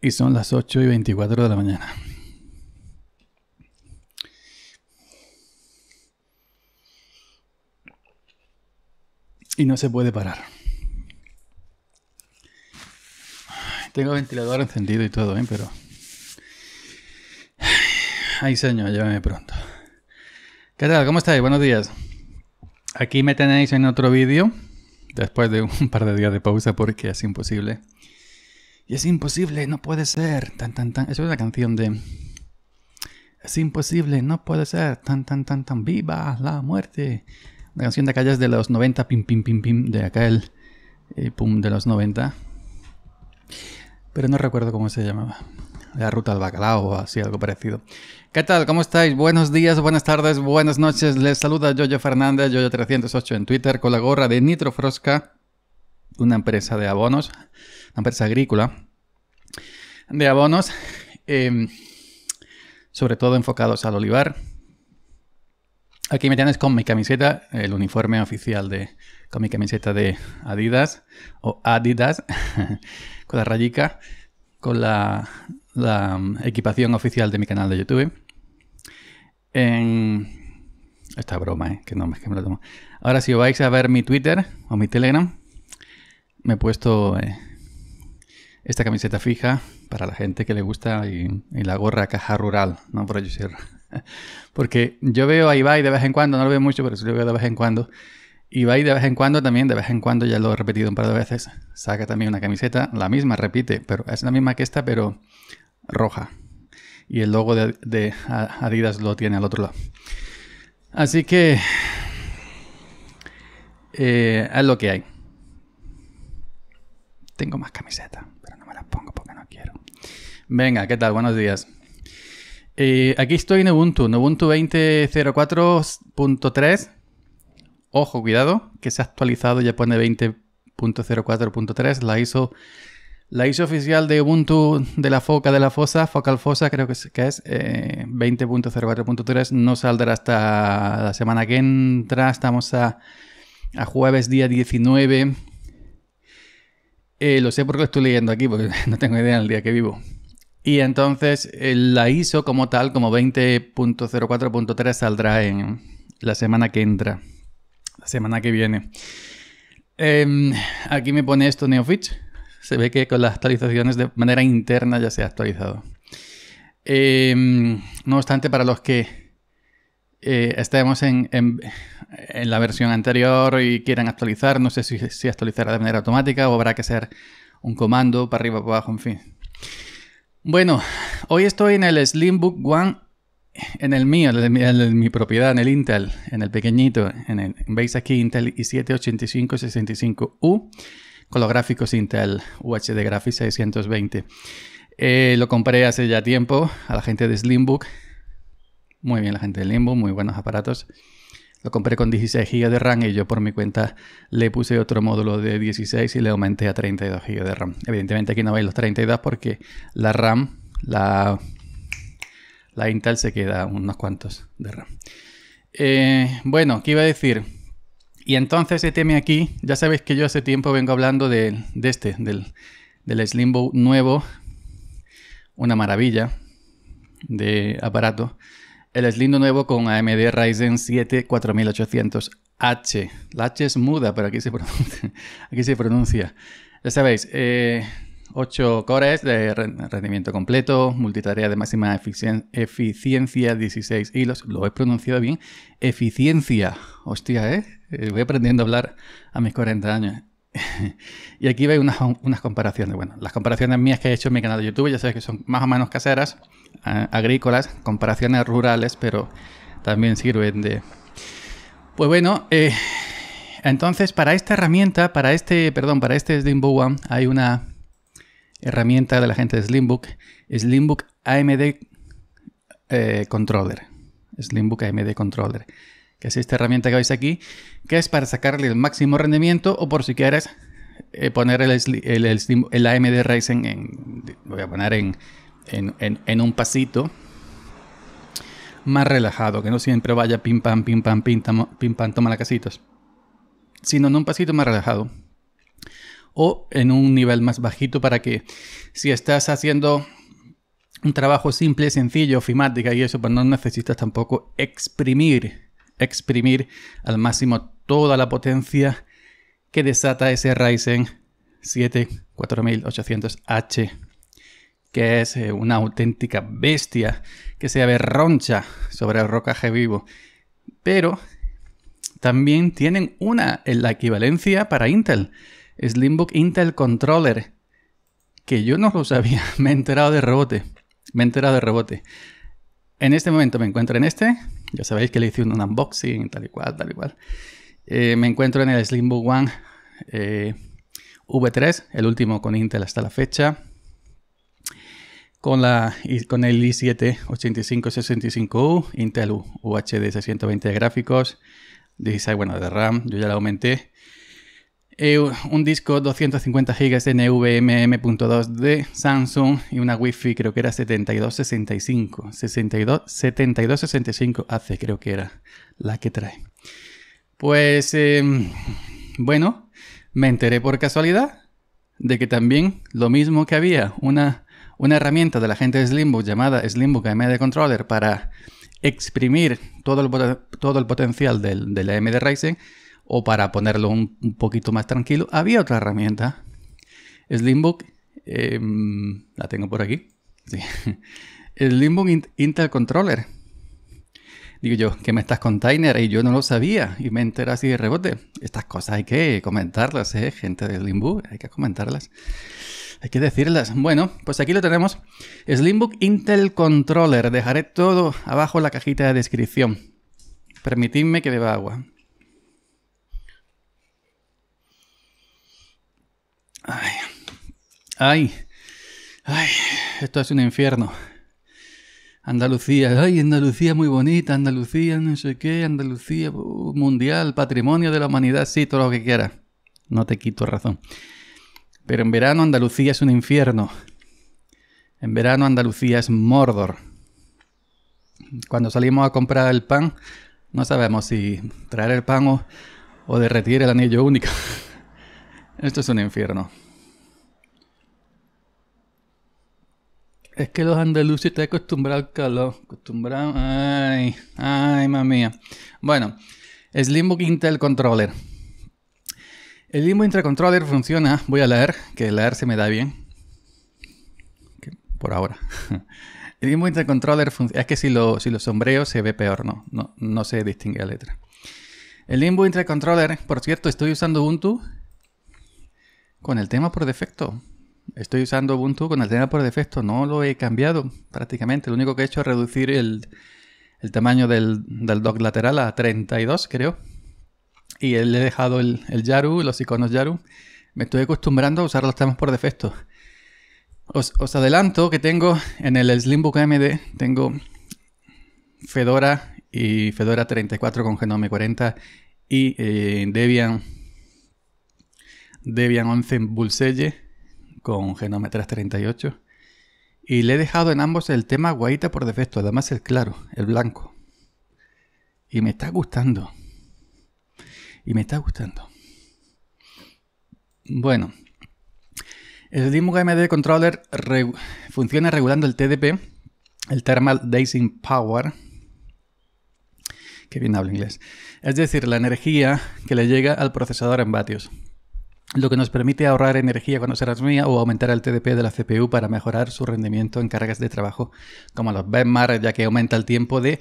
Y son las 8 y 24 de la mañana. Y no se puede parar. Tengo ventilador encendido y todo, ¿eh? pero... Ay, señor, llévame pronto. ¿Qué tal? ¿Cómo estáis? Buenos días. Aquí me tenéis en otro vídeo, después de un par de días de pausa porque es imposible y es imposible, no puede ser. Tan, tan, tan. eso es la canción de... Es imposible, no puede ser. Tan, tan, tan, tan. Viva la muerte. La canción de calles de los 90, pim, pim, pim, pim, de aquel pum de los 90. Pero no recuerdo cómo se llamaba. La ruta al bacalao o así, algo parecido. ¿Qué tal? ¿Cómo estáis? Buenos días, buenas tardes, buenas noches. Les saluda Jojo Fernández, jojo 308 en Twitter, con la gorra de Nitro Frosca una empresa de abonos, una empresa agrícola de abonos, em, sobre todo enfocados al olivar. Aquí me tienes con mi camiseta, el uniforme oficial de, con mi camiseta de Adidas o Adidas, con la rayica, con la, em, equipación oficial de mi canal de YouTube. Esta broma, eh, que no que me lo tomo. Ahora si vais a ver mi Twitter o mi Telegram, me he puesto eh, esta camiseta fija para la gente que le gusta y, la gorra caja rural, ¿no? Por ello Porque yo veo a Ibai de vez en cuando, no lo veo mucho, pero sí lo veo de vez en cuando. Ibai de vez en cuando también, de vez en cuando, ya lo he repetido un par de veces, saca también una camiseta, la misma, repite, pero es la misma que esta, pero roja. Y el logo de, Adidas lo tiene al otro lado. Así que eh, es lo que hay. Tengo más camisetas, pero no me las pongo porque no quiero. Venga, ¿qué tal? Buenos días. Eh, aquí estoy en Ubuntu, en Ubuntu 20.04.3. Ojo, cuidado, que se ha actualizado, ya pone 20.04.3. La ISO, la oficial de Ubuntu de la foca de la fosa, focal fosa, creo que es, que es 20.04.3. Eh, no saldrá hasta la semana que entra. Estamos a, a jueves día 19 eh, lo sé porque lo estoy leyendo aquí, porque no tengo idea el día que vivo. Y entonces eh, la ISO como tal, como 20.04.3 saldrá en la semana que entra, la semana que viene. Em, aquí me pone esto NeoFitch. Se ve que con las actualizaciones de manera interna ya se ha actualizado. Em, no obstante, para los que estemos en, la versión anterior y quieran actualizar, no sé si, actualizará de manera automática o habrá que hacer un comando para arriba, para abajo, en fin. Bueno, hoy estoy en el Slimbook One, en el mío, en, mi propiedad, en el Intel, en el pequeñito, en el veis aquí Intel i7-8565U con los gráficos Intel UHD Graphics 620. Eh, lo compré hace ya tiempo a la gente de Slimbook muy bien la gente de Limbo, muy buenos aparatos. Lo compré con 16 GB de RAM y yo por mi cuenta le puse otro módulo de 16 y le aumenté a 32 GB de RAM. Evidentemente aquí no veis los 32 porque la RAM, la, la Intel se queda unos cuantos de RAM. Eh, bueno, ¿qué iba a decir? Y entonces este teme aquí, ya sabéis que yo hace tiempo vengo hablando de, este, del, del Slimbo nuevo, una maravilla de aparato el Slindo nuevo con AMD Ryzen 7 4800H. La H es muda, pero aquí se pronuncia. Aquí se pronuncia. Ya sabéis, 8 eh, cores de rendimiento completo, multitarea de máxima eficiencia, 16 hilos. Lo he pronunciado bien. Eficiencia. Hostia, ¿eh? eh voy aprendiendo a hablar a mis 40 años. y aquí veis unas, unas comparaciones. Bueno, las comparaciones mías que he hecho en mi canal de YouTube, ya sabéis que son más o menos caseras agrícolas, comparaciones rurales, pero también sirven de... Pues bueno, eh, entonces para esta herramienta, para este, perdón, para este Slimbook One hay una herramienta de la gente de Slimbook, Slimbook AMD eh, Controller, Slimbook AMD Controller, que es esta herramienta que veis aquí, que es para sacarle el máximo rendimiento o por si quieres eh, poner el, el, el, AMD Ryzen en, voy a poner en en, un pasito más relajado, que no siempre vaya pim pam, pim pam, pim, pam, toma la casitas, sino en un pasito más relajado o en un nivel más bajito para que si estás haciendo un trabajo simple, sencillo, ofimática y eso, pues no necesitas tampoco exprimir, exprimir al máximo toda la potencia que desata ese Ryzen 7 4800H que es eh, una auténtica bestia que se aberroncha sobre el rocaje vivo. Pero también tienen una en eh, la equivalencia para Intel, Slimbook Intel Controller, que yo no lo sabía, me he enterado de rebote, me he enterado de rebote. En este momento me encuentro en este, ya sabéis que le hice un unboxing, tal y cual, tal y cual. Eh, me encuentro en el Slimbook One V3, el último con Intel hasta la fecha con, la, con el i7 8565U, Intel UHD 620 de gráficos, 16 bueno, de RAM, yo ya la aumenté. Eh, un disco 250 GB de NVMe.2 de Samsung y una Wi-Fi creo que era 7265. 62, 7265 hace creo que era la que trae. Pues em, bueno, me enteré por casualidad de que también lo mismo que había una una herramienta de la gente de Slimbook llamada Slimbook AMD Controller para exprimir todo el, todo el potencial del, del, AMD Ryzen o para ponerlo un, poquito más tranquilo, había otra herramienta, Slimbook, em, la tengo por aquí, sí. Slimbook Intel Controller. Digo yo, que me estás container? y yo no lo sabía y me enteré así de rebote. Estas cosas hay que comentarlas, ¿eh? gente de Slimbook, hay que comentarlas. Hay que decirlas. Bueno, pues aquí lo tenemos. Slimbook Intel Controller. Dejaré todo abajo en la cajita de descripción. Permitidme que beba agua. Ay. Ay. Ay. Esto es un infierno. Andalucía, ay, Andalucía muy bonita, Andalucía, no sé qué, Andalucía uh, mundial, patrimonio de la humanidad, sí, todo lo que quiera. No te quito razón. Pero en verano Andalucía es un infierno. En verano Andalucía es Mordor. Cuando salimos a comprar el pan, no sabemos si traer el pan o, derretir el anillo único. Esto es un infierno. Es que los andaluces están acostumbrados al calor. Acostumbrados. Ay, ay, mamá mía. Bueno, Slimbook Intel Controller. El limbo intracontroller funciona. Voy a leer, que leer se me da bien. Por ahora. El limbo intracontroller funciona. Es que si lo, si sombreo se ve peor, ¿no? No, se distingue la letra. El limbo intracontroller, por cierto, estoy usando Ubuntu con el tema por defecto. Estoy usando Ubuntu con el tema por defecto. No lo he cambiado prácticamente. Lo único que he hecho es reducir el, tamaño del, del dock lateral a 32, creo y le he dejado el, Yaru, los iconos Yaru. Me estoy acostumbrando a usar los temas por defecto. Os, adelanto que tengo en el Slimbook MD, tengo Fedora y Fedora 34 con Genome 40 y eh, Debian, Debian 11 Bullseye con Genome 338. Y le he dejado en ambos el tema guaita por defecto, además el claro, el blanco. Y me está gustando. Y me está gustando. Bueno. El Dimmu AMD Controller funciona regulando el TDP, el Thermal Dazing Power, que bien habla inglés. Es decir, la energía que le llega al procesador en vatios, lo que nos permite ahorrar energía cuando se resumía o aumentar el TDP de la CPU para mejorar su rendimiento en cargas de trabajo como los benchmarks, ya que aumenta el tiempo de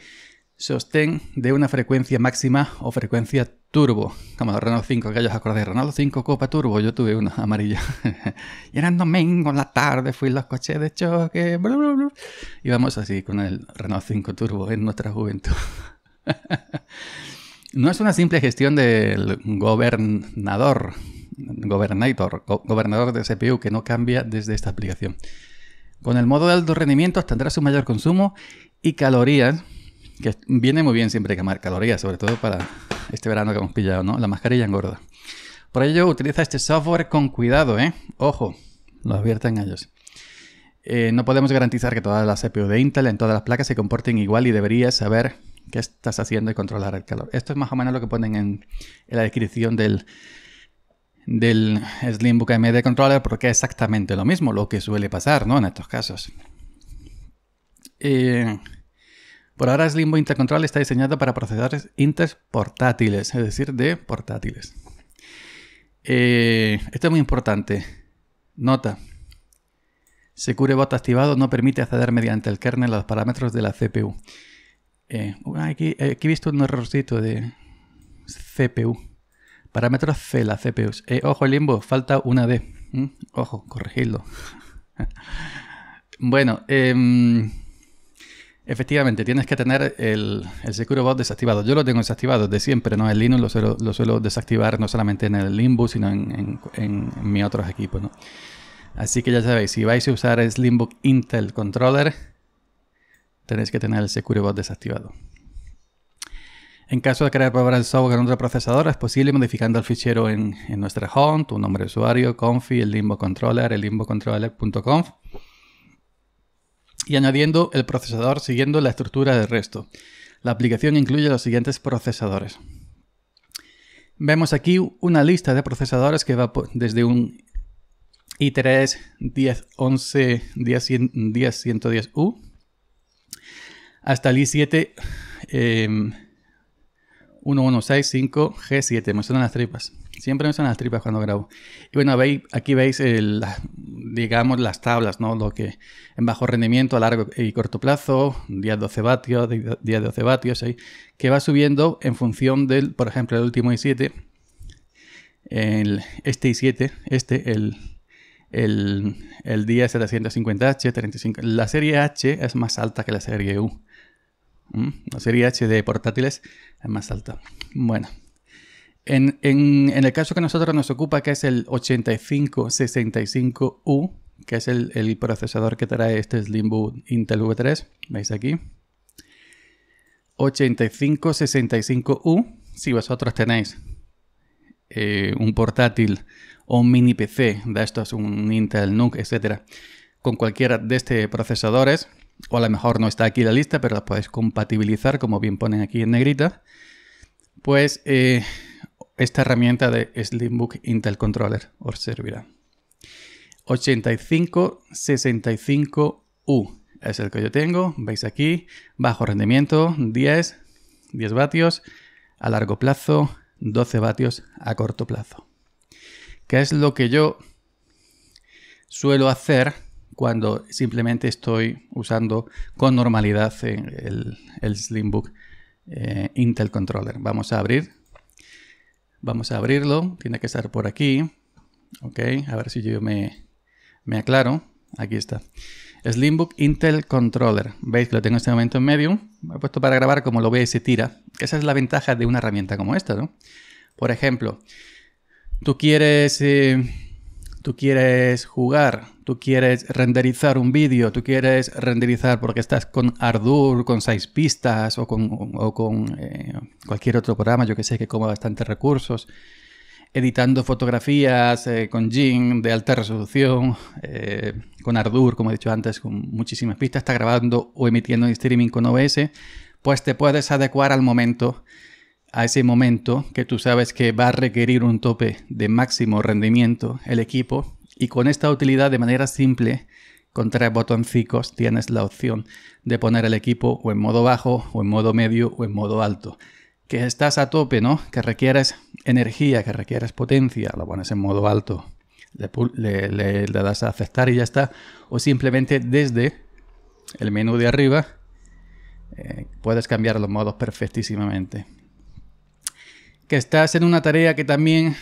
sostén de una frecuencia máxima o frecuencia turbo, como el Renault 5, que ya os acordáis, Renault 5 Copa Turbo, yo tuve una amarilla. y era domingo en la tarde, fui los coches de choque, Y vamos así con el Renault 5 Turbo en nuestra juventud. no es una simple gestión del gobernador, gobernator, gobernador de CPU que no cambia desde esta aplicación. Con el modo de alto rendimiento tendrás un mayor consumo y calorías que viene muy bien siempre quemar calorías, sobre todo para este verano que hemos pillado, ¿no? La mascarilla engorda. Por ello, utiliza este software con cuidado, ¿eh? Ojo, lo advierten ellos. Eh, no podemos garantizar que todas las CPU e de Intel en todas las placas se comporten igual y deberías saber qué estás haciendo y controlar el calor. Esto es más o menos lo que ponen en, la descripción del, del Slimbook AMD Controller porque es exactamente lo mismo, lo que suele pasar ¿no? en estos casos. Eh, por ahora Slimbo Intercontrol está diseñado para procesadores interportátiles, portátiles, es decir, de portátiles. Eh, esto es muy importante. Nota. Secure activado no permite acceder mediante el kernel a los parámetros de la CPU. Eh, eh, aquí, he visto un errorcito de CPU. Parámetros C, la CPU. ojo, limbo, falta una D. ¿Mm? Ojo, corregidlo. bueno, em, Efectivamente, tienes que tener el, el Secure desactivado. Yo lo tengo desactivado de siempre, ¿no? El Linux lo suelo, desactivar no solamente en el Limbo, sino en, mi mis otros equipos, Así que ya sabéis, si vais a usar el Slimbook Intel Controller, tenéis que tener el Secure desactivado. En caso de querer probar el software en otro procesador, es posible modificando el fichero en, nuestra home, tu nombre de usuario, confi, el limbo controller, el limbocontroller.conf y añadiendo el procesador siguiendo la estructura del resto. La aplicación incluye los siguientes procesadores. Vemos aquí una lista de procesadores que va desde un i3 10 11 10 110U hasta el i7 eh, em, 1165G7. Me suenan las tripas. Siempre me suenan las tripas cuando grabo. Y bueno, veis, aquí veis, digamos, las tablas, ¿no? Lo que en bajo rendimiento, a largo y corto plazo, día 12 vatios, día 12 vatios, que va subiendo en función del, por ejemplo, el último i7, este i7, este, el, el, el h 35. La serie H es más alta que la serie U. No mm, sería HD de portátiles es más alta. Bueno. En, el caso que nosotros nos ocupa, que es el 8565U, que es el, procesador que trae este Slimbook Intel V3, veis aquí. 8565U, si vosotros tenéis eh, un portátil o un mini PC de estos, un Intel NUC, etcétera, con cualquiera de estos procesadores, o a lo mejor no está aquí la lista, pero la podéis compatibilizar, como bien ponen aquí en negrita, pues eh, esta herramienta de Slimbook Intel Controller os servirá. 8565U es el que yo tengo, veis aquí, bajo rendimiento, 10, 10 vatios, a largo plazo, 12 vatios a corto plazo. ¿Qué es lo que yo suelo hacer cuando simplemente estoy usando con normalidad eh, el, Slimbook eh, Intel Controller. Vamos a abrir. Vamos a abrirlo. Tiene que estar por aquí. Ok, a ver si yo me, aclaro. Aquí está. Slimbook Intel Controller. Veis que lo tengo en este momento en medio. Me he puesto para grabar como lo veis se tira. Esa es la ventaja de una herramienta como esta, ¿no? Por ejemplo, tú quieres... Eh, tú quieres jugar, tú quieres renderizar un vídeo, tú quieres renderizar porque estás con Ardour, con seis pistas o con, eh, cualquier otro programa, yo que sé, que como bastantes recursos, editando fotografías eh, con GIMP de alta resolución, eh, con Ardour, como he dicho antes, con muchísimas pistas, está grabando o emitiendo en streaming con OBS, pues te puedes adecuar al momento a ese momento que tú sabes que va a requerir un tope de máximo rendimiento el equipo y con esta utilidad de manera simple con tres botoncicos tienes la opción de poner el equipo o en modo bajo o en modo medio o en modo alto. Que estás a tope, ¿no? Que requieres energía, que requieres potencia, lo pones en modo alto, le, das a aceptar y ya está. O simplemente desde el menú de arriba eh, puedes cambiar los modos perfectísimamente que estás en una tarea que también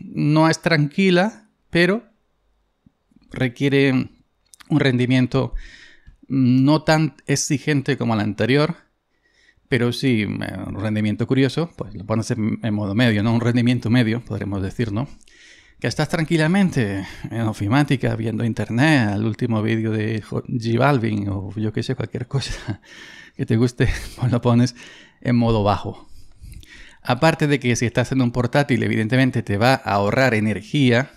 no es tranquila, pero requiere un rendimiento no tan exigente como la anterior, pero sí eh, un rendimiento curioso, pues lo pones en, modo medio, ¿no? Un rendimiento medio, podremos decir, ¿no? Que estás tranquilamente en ofimática, viendo internet, el último vídeo de G Balvin o yo qué sé, cualquier cosa que te guste, pues lo pones en modo bajo, Aparte de que si estás en un portátil, evidentemente te va a ahorrar energía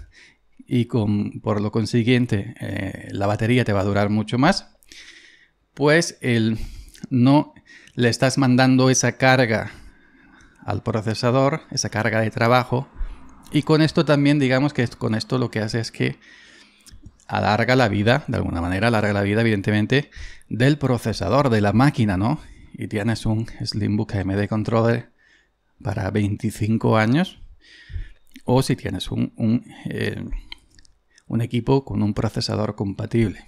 y por lo consiguiente eh, la batería te va a durar mucho más, pues no le estás mandando esa carga al procesador, esa carga de trabajo, y con esto también digamos que con esto lo que hace es que alarga la vida, de alguna manera alarga la vida evidentemente del procesador, de la máquina, ¿no? Y tienes un Slimbook AMD Controller para 25 años o si tienes un, eh, un, equipo con un procesador compatible.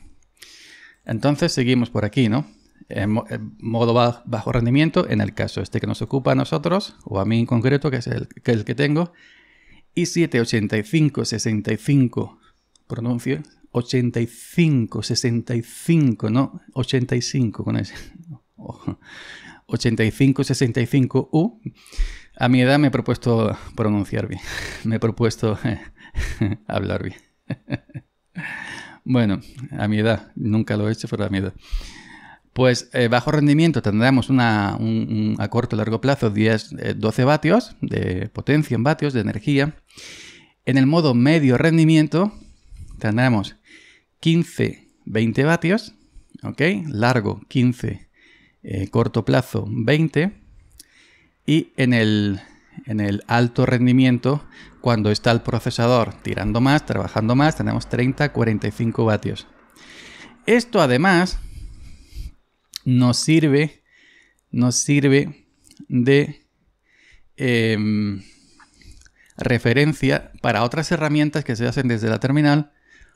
Entonces seguimos por aquí, ¿no? En modo bajo rendimiento, en el caso este que nos ocupa a nosotros, o a mí en concreto, que es el que, tengo, y 78565 pronuncio 8565 no 85 con ese 8565 u a mi edad me he propuesto pronunciar bien, me he propuesto hablar bien. bueno, a mi edad, nunca lo he hecho, pero a mi edad. Pues eh, bajo rendimiento tendremos a corto y largo plazo 10, 12 eh, vatios de potencia en vatios de energía. En el modo medio rendimiento tendremos 15, 20 vatios, ¿ok? Largo 15, eh, corto plazo 20 y en el, alto rendimiento, cuando está el procesador tirando más, trabajando más, tenemos 30-45 vatios. Esto además nos sirve, nos sirve de em, referencia para otras herramientas que se hacen desde la terminal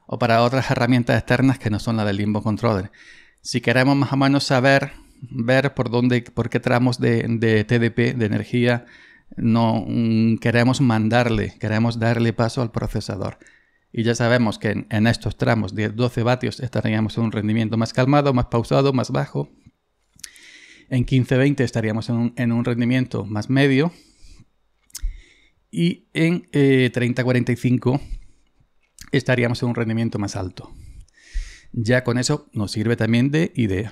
o para otras herramientas externas que no son la del Limbo Controller. Si queremos más o menos saber ver por dónde, por qué tramos de, TDP, de energía, no mm, queremos mandarle, queremos darle paso al procesador. Y ya sabemos que en, estos tramos de 12 vatios estaríamos en un rendimiento más calmado, más pausado, más bajo. En 15-20 estaríamos en un, rendimiento más medio. Y en eh, 30-45 estaríamos en un rendimiento más alto. Ya con eso nos sirve también de idea.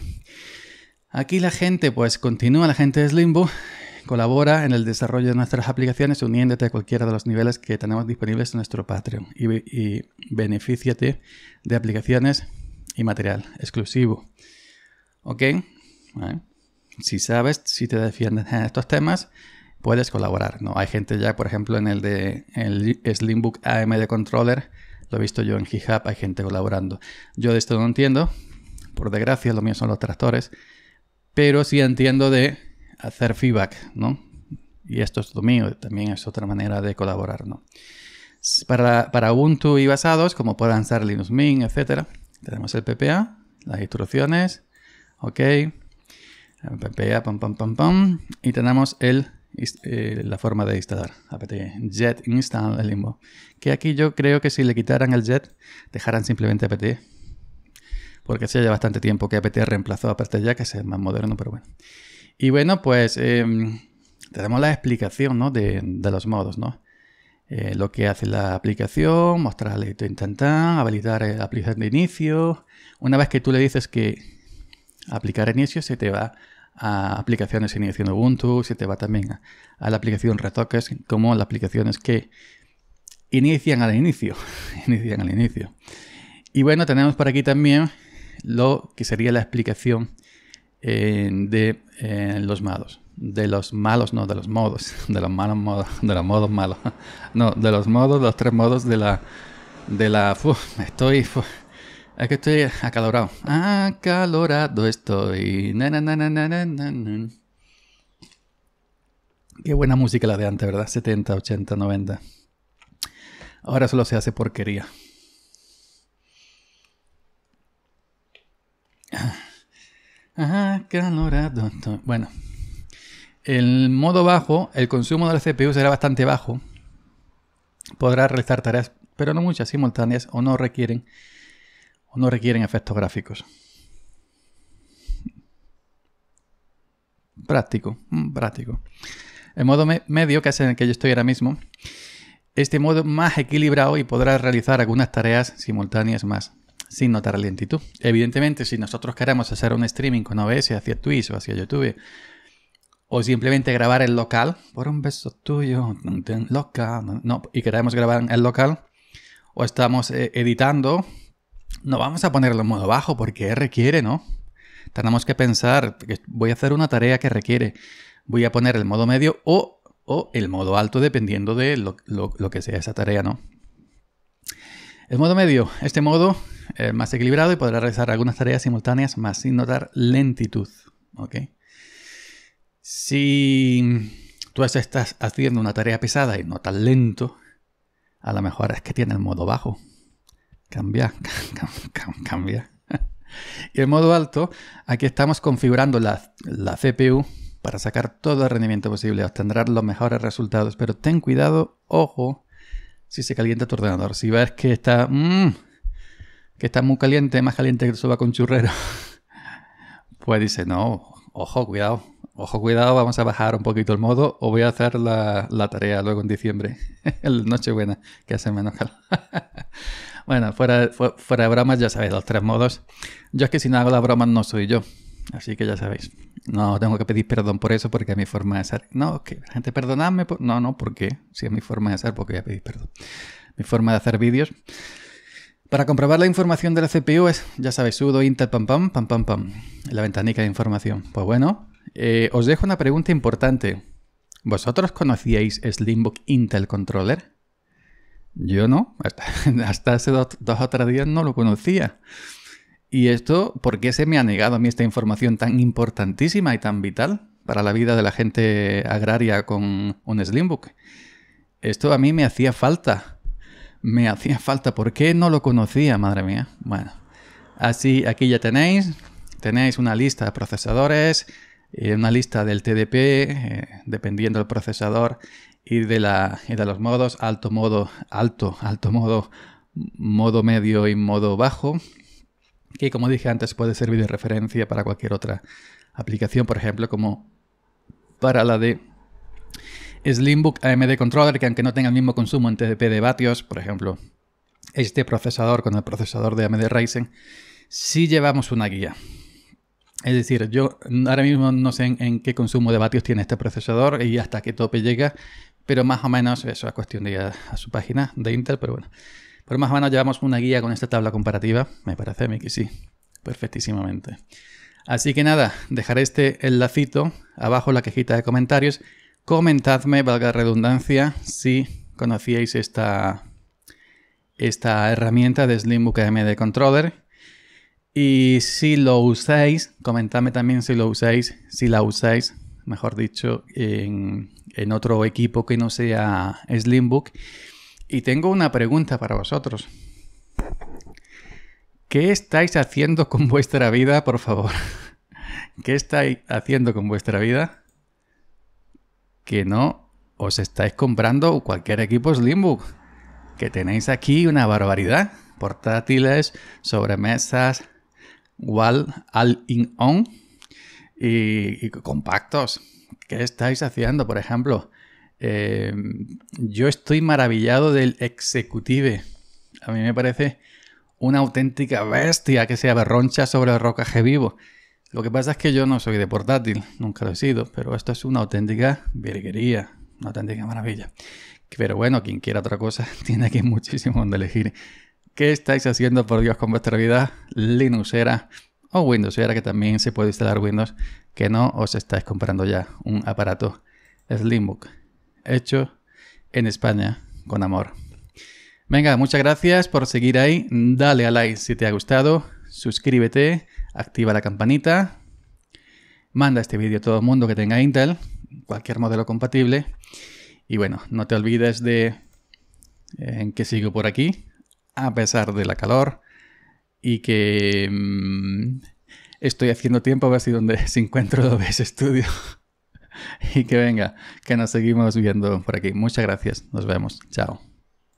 Aquí la gente, pues continúa, la gente de Slimbook, colabora en el desarrollo de nuestras aplicaciones uniéndote a cualquiera de los niveles que tenemos disponibles en nuestro Patreon y, y benefíciate de aplicaciones y material exclusivo. ¿Ok? si sabes, si te defiendes en estos temas, puedes colaborar. ¿no? Hay gente ya, por ejemplo, en el de el Slimbook AMD Controller, lo he visto yo en GitHub, hay gente colaborando. Yo de esto no entiendo, por desgracia, lo mío son los tractores pero sí entiendo de hacer feedback, ¿no? Y esto es lo mío, también es otra manera de colaborar, ¿no? Para, Ubuntu y basados, como puedan ser Linux Mint, etc., tenemos el PPA, las instrucciones, ok, PPA, pam, pam, pam, pam, y tenemos el, eh, la forma de instalar, apt jet install el limbo, que aquí yo creo que si le quitaran el jet, dejaran simplemente apt porque hace ya bastante tiempo que APT reemplazó a ya que es más moderno, pero bueno. Y bueno, pues em, tenemos la explicación ¿no? de, los modos, ¿no? Eh, lo que hace la aplicación, mostrarle tu intentar, habilitar eh, la aplicación de inicio. Una vez que tú le dices que aplicar inicio, se te va a aplicaciones iniciando Ubuntu, se te va también a, la aplicación retoques, como las aplicaciones que inician al inicio. inician al inicio. Y bueno, tenemos por aquí también lo que sería la explicación eh, de eh, los malos. De los malos, no, de los modos. De los malos modos, de los modos malos. No, de los modos, los tres modos de la... De la... estoy... es que estoy acalorado. Acalorado estoy. Qué buena música la de antes, ¿verdad? 70, 80, 90. Ahora solo se hace porquería. calorado. Bueno, el modo bajo, el consumo del CPU será bastante bajo. Podrá realizar tareas, pero no muchas simultáneas o no requieren o no requieren efectos gráficos. Práctico, mm, práctico. El modo medio, que es en el que yo estoy ahora mismo, este modo más equilibrado y podrá realizar algunas tareas simultáneas más sin notar lentitud. Evidentemente, si nosotros queremos hacer un streaming con OBS hacia Twitch o hacia YouTube, o simplemente grabar el local, por un beso tuyo, local, no, y queremos grabar el local, o estamos eh, editando, no vamos a ponerlo en modo bajo porque requiere, ¿no? Tenemos que pensar que voy a hacer una tarea que requiere. Voy a poner el modo medio o, el modo alto dependiendo de lo, lo que sea esa tarea, ¿no? El modo medio, este modo eh, más equilibrado y podrá realizar algunas tareas simultáneas más sin notar lentitud. ¿ok? Si tú estás haciendo una tarea pesada y no tan lento, a lo mejor es que tiene el modo bajo. Cambia, cambia. Y el modo alto, aquí estamos configurando la, CPU para sacar todo el rendimiento posible, obtendrás los mejores resultados, pero ten cuidado, ojo, si se calienta tu ordenador. Si ves que está mm, que está muy caliente, más caliente que el con churrero, pues dice, no, ojo, cuidado, ojo, cuidado, vamos a bajar un poquito el modo o voy a hacer la, tarea luego en diciembre, el Nochebuena, que hace menos calor. bueno, fuera, fuera, de bromas, ya sabéis, los tres modos. Yo es que si no hago las bromas no soy yo, así que ya sabéis. No tengo que pedir perdón por eso porque es mi forma de ser. No, que gente perdonadme. Por... No, no, ¿por qué? Si es mi forma de hacer porque voy a pedir perdón. Mi forma de hacer vídeos. Para comprobar la información de la CPU es, ya sabéis, sudo intel pam pam pam pam la ventanica de información. Pues bueno, eh, os dejo una pregunta importante. ¿Vosotros conocíais Slimbook Intel Controller? Yo no, hasta, hace dos, dos o tres días no lo conocía. ¿Y esto por qué se me ha negado a mí esta información tan importantísima y tan vital para la vida de la gente agraria con un Slimbook? Esto a mí me hacía falta me hacía falta, porque no lo conocía, madre mía? Bueno, así aquí ya tenéis, tenéis una lista de procesadores, eh, una lista del TDP, eh, dependiendo del procesador y de, la, y de los modos, alto modo, alto, alto modo, modo medio y modo bajo, que como dije antes puede servir de referencia para cualquier otra aplicación, por ejemplo, como para la de Slimbook AMD Controller, que aunque no tenga el mismo consumo en TDP de vatios, por ejemplo, este procesador con el procesador de AMD Ryzen, sí llevamos una guía. Es decir, yo ahora mismo no sé en, qué consumo de vatios tiene este procesador y hasta qué tope llega, pero más o menos, eso es cuestión de ir a, su página de Intel, pero bueno. Pero más o menos llevamos una guía con esta tabla comparativa, me parece a mí que sí, perfectísimamente. Así que nada, dejaré este enlacito abajo en la cajita de comentarios Comentadme, valga la redundancia, si conocíais esta, esta herramienta de Slimbook AMD Controller. Y si lo usáis, comentadme también si lo usáis, si la usáis, mejor dicho, en, en otro equipo que no sea Slimbook. Y tengo una pregunta para vosotros. ¿Qué estáis haciendo con vuestra vida, por favor? ¿Qué estáis haciendo con vuestra vida? que no os estáis comprando cualquier equipo Slimbook, que tenéis aquí una barbaridad, portátiles, sobremesas, wall, all in on y, compactos. ¿Qué estáis haciendo? Por ejemplo, em, yo estoy maravillado del Executive. A mí me parece una auténtica bestia que se aberroncha sobre el rocaje vivo. Lo que pasa es que yo no soy de portátil, nunca lo he sido, pero esto es una auténtica virguería, una auténtica maravilla. Pero bueno, quien quiera otra cosa tiene aquí muchísimo donde elegir. ¿Qué estáis haciendo por Dios con vuestra vida Linux era o Windows, era que también se puede instalar Windows, que no os estáis comprando ya un aparato Slimbook hecho en España con amor? Venga, muchas gracias por seguir ahí. Dale a like si te ha gustado suscríbete, activa la campanita, manda este vídeo a todo el mundo que tenga Intel, cualquier modelo compatible. Y bueno, no te olvides de en eh, que sigo por aquí, a pesar de la calor, y que mm, estoy haciendo tiempo a ver si donde se encuentro ese estudio. y que venga, que nos seguimos viendo por aquí. Muchas gracias, nos vemos, chao.